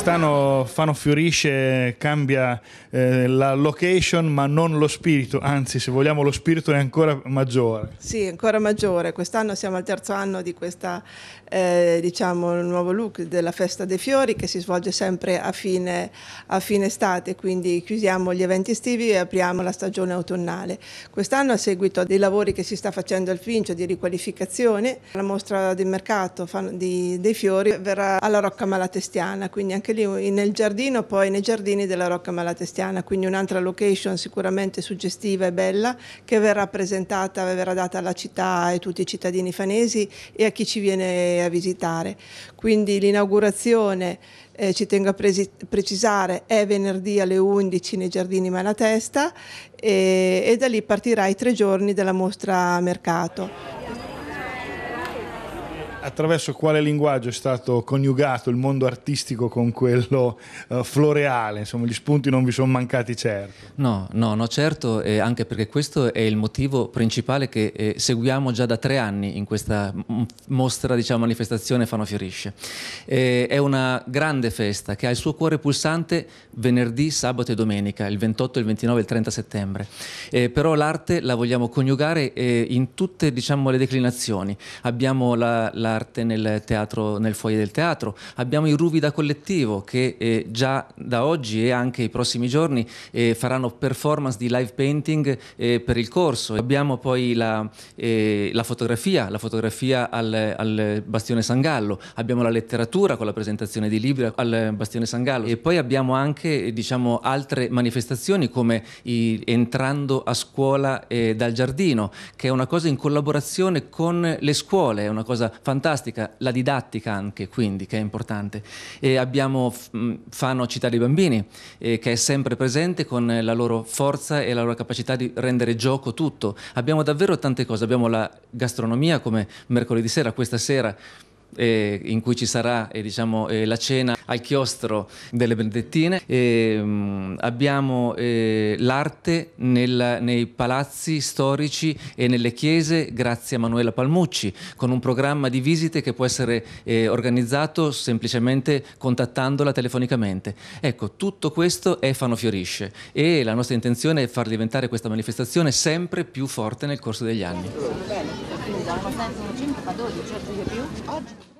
Quest'anno Fano Fiorisce cambia eh, la location ma non lo spirito, anzi se vogliamo lo spirito è ancora maggiore. Sì, ancora maggiore. Quest'anno siamo al terzo anno di questo eh, diciamo, nuovo look della Festa dei Fiori che si svolge sempre a fine, a fine estate, quindi chiusiamo gli eventi estivi e apriamo la stagione autunnale. Quest'anno a seguito dei lavori che si sta facendo al Fincio di riqualificazione, la mostra del mercato di, dei fiori verrà alla Rocca Malatestiana, quindi anche anche lì nel giardino, poi nei giardini della Rocca Malatestiana, quindi un'altra location sicuramente suggestiva e bella che verrà presentata, verrà data alla città e a tutti i cittadini fanesi e a chi ci viene a visitare. Quindi l'inaugurazione eh, ci tengo a precisare, è venerdì alle 11 nei giardini Malatesta e, e da lì partirà i tre giorni della mostra mercato attraverso quale linguaggio è stato coniugato il mondo artistico con quello uh, floreale, insomma gli spunti non vi sono mancati certo. No, no, no certo, eh, anche perché questo è il motivo principale che eh, seguiamo già da tre anni in questa mostra, diciamo manifestazione Fano Fiorisce. Eh, è una grande festa che ha il suo cuore pulsante venerdì, sabato e domenica, il 28, il 29 e il 30 settembre, però l'arte la vogliamo coniugare eh, in tutte diciamo, le declinazioni. Abbiamo la, la dell'arte nel, teatro, nel foyer del teatro, abbiamo il Ruvida Collettivo che eh, già da oggi e anche i prossimi giorni eh, faranno performance di live painting eh, per il corso, abbiamo poi la, eh, la fotografia, la fotografia al, al, Bastione San Gallo, abbiamo la letteratura con la presentazione di libri al Bastione San Gallo e poi abbiamo anche eh, diciamo, altre manifestazioni come i, entrando a scuola eh, dal giardino, che è una cosa in collaborazione con le scuole, è una cosa fantastica fantastica, la didattica anche quindi che è importante. E abbiamo Fano Città dei Bambini eh, che è sempre presente con la loro forza e la loro capacità di rendere gioco tutto. Abbiamo davvero tante cose, abbiamo la gastronomia come mercoledì sera, questa sera eh, in cui ci sarà eh, diciamo, eh, la cena al chiostro delle Benedettine. Mm, abbiamo eh, l'arte nel, nei palazzi storici e nelle chiese grazie a Manuela Palmucci con un programma di visite che può essere eh, organizzato semplicemente contattandola telefonicamente. Ecco, tutto questo è Fano Fiorisce e la nostra intenzione è far diventare questa manifestazione sempre più forte nel corso degli anni da 1,5 a 12, certo di più. Oggi.